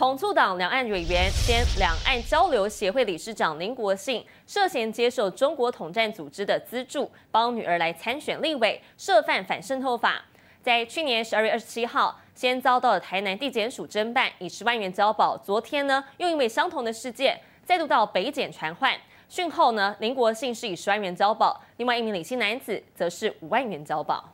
同促党两岸委员兼两岸交流协会理事长林国信涉嫌接受中国统战组织的资助，帮女儿来参选立委，涉犯反渗透法。在去年十二月二十七号，先遭到了台南地检署侦办，以十万元交保。昨天呢，又因为相同的事件，再度到北检传唤讯后呢，林国信是以十万元交保，另外一名李姓男子则是五万元交保。